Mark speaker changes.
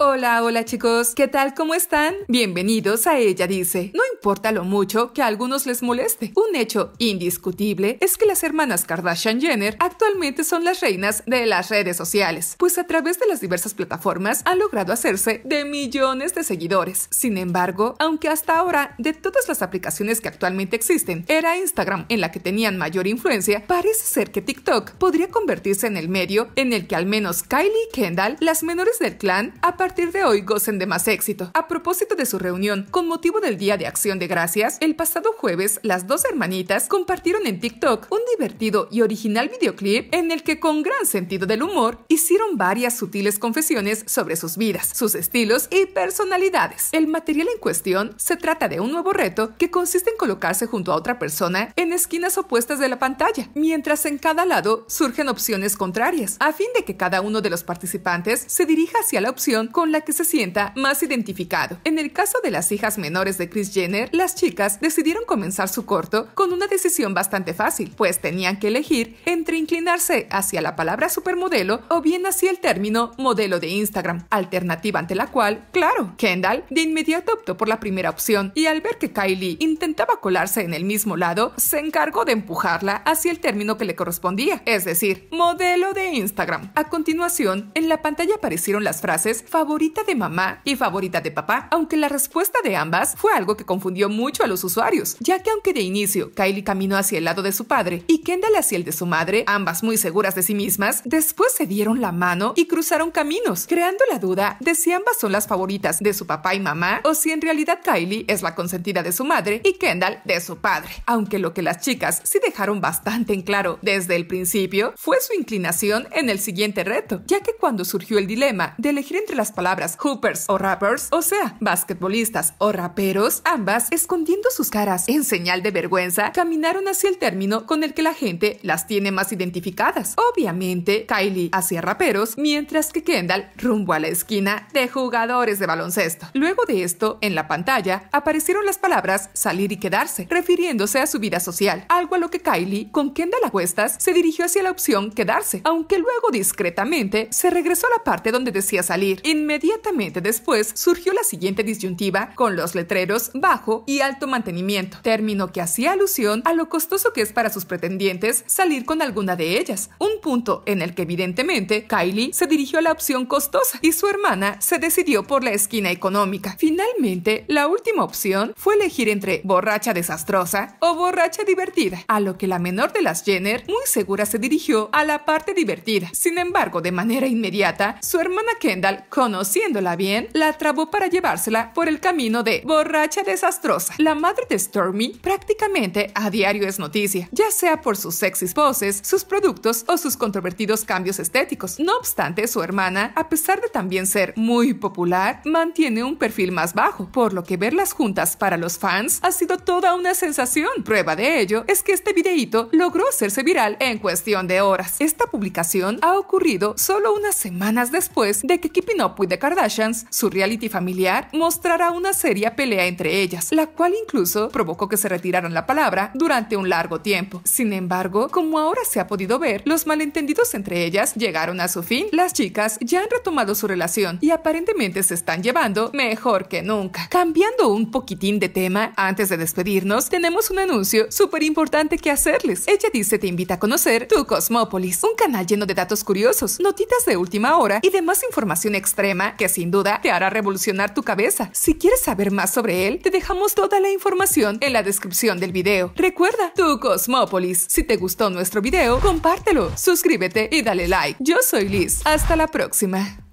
Speaker 1: Hola, hola chicos, ¿qué tal? ¿Cómo están? Bienvenidos a Ella Dice importa lo mucho que a algunos les moleste. Un hecho indiscutible es que las hermanas Kardashian Jenner actualmente son las reinas de las redes sociales, pues a través de las diversas plataformas han logrado hacerse de millones de seguidores. Sin embargo, aunque hasta ahora de todas las aplicaciones que actualmente existen, era Instagram en la que tenían mayor influencia, parece ser que TikTok podría convertirse en el medio en el que al menos Kylie y Kendall, las menores del clan, a partir de hoy gocen de más éxito. A propósito de su reunión con motivo del Día de Acción de gracias, el pasado jueves las dos hermanitas compartieron en TikTok un divertido y original videoclip en el que con gran sentido del humor hicieron varias sutiles confesiones sobre sus vidas, sus estilos y personalidades. El material en cuestión se trata de un nuevo reto que consiste en colocarse junto a otra persona en esquinas opuestas de la pantalla, mientras en cada lado surgen opciones contrarias, a fin de que cada uno de los participantes se dirija hacia la opción con la que se sienta más identificado. En el caso de las hijas menores de Chris Jenner, las chicas decidieron comenzar su corto con una decisión bastante fácil, pues tenían que elegir entre inclinarse hacia la palabra supermodelo o bien hacia el término modelo de Instagram, alternativa ante la cual, claro, Kendall de inmediato optó por la primera opción y al ver que Kylie intentaba colarse en el mismo lado, se encargó de empujarla hacia el término que le correspondía, es decir, modelo de Instagram. A continuación, en la pantalla aparecieron las frases favorita de mamá y favorita de papá, aunque la respuesta de ambas fue algo que confundió dio mucho a los usuarios, ya que aunque de inicio Kylie caminó hacia el lado de su padre y Kendall hacia el de su madre, ambas muy seguras de sí mismas, después se dieron la mano y cruzaron caminos, creando la duda de si ambas son las favoritas de su papá y mamá o si en realidad Kylie es la consentida de su madre y Kendall de su padre. Aunque lo que las chicas sí dejaron bastante en claro desde el principio fue su inclinación en el siguiente reto, ya que cuando surgió el dilema de elegir entre las palabras hoopers o rappers, o sea, basquetbolistas o raperos, ambas escondiendo sus caras en señal de vergüenza, caminaron hacia el término con el que la gente las tiene más identificadas. Obviamente, Kylie hacia raperos, mientras que Kendall rumbo a la esquina de jugadores de baloncesto. Luego de esto, en la pantalla aparecieron las palabras salir y quedarse, refiriéndose a su vida social, algo a lo que Kylie, con Kendall a cuestas, se dirigió hacia la opción quedarse, aunque luego discretamente se regresó a la parte donde decía salir. Inmediatamente después surgió la siguiente disyuntiva con los letreros bajo y alto mantenimiento, término que hacía alusión a lo costoso que es para sus pretendientes salir con alguna de ellas, un punto en el que evidentemente Kylie se dirigió a la opción costosa y su hermana se decidió por la esquina económica. Finalmente, la última opción fue elegir entre borracha desastrosa o borracha divertida, a lo que la menor de las Jenner muy segura se dirigió a la parte divertida. Sin embargo, de manera inmediata, su hermana Kendall, conociéndola bien, la trabó para llevársela por el camino de borracha desastrosa la madre de Stormy prácticamente a diario es noticia, ya sea por sus sexys voces, sus productos o sus controvertidos cambios estéticos. No obstante, su hermana, a pesar de también ser muy popular, mantiene un perfil más bajo, por lo que verlas juntas para los fans ha sido toda una sensación. Prueba de ello es que este videíto logró hacerse viral en cuestión de horas. Esta publicación ha ocurrido solo unas semanas después de que Keeping Up with the Kardashians, su reality familiar, mostrara una seria pelea entre ellas la cual incluso provocó que se retiraran la palabra durante un largo tiempo. Sin embargo, como ahora se ha podido ver, los malentendidos entre ellas llegaron a su fin. Las chicas ya han retomado su relación y aparentemente se están llevando mejor que nunca. Cambiando un poquitín de tema, antes de despedirnos, tenemos un anuncio súper importante que hacerles. Ella dice te invita a conocer Tu Cosmópolis, un canal lleno de datos curiosos, notitas de última hora y demás información extrema que sin duda te hará revolucionar tu cabeza. Si quieres saber más sobre él, te dejamos toda la información en la descripción del video. Recuerda, tu Cosmópolis. Si te gustó nuestro video, compártelo, suscríbete y dale like. Yo soy Liz. Hasta la próxima.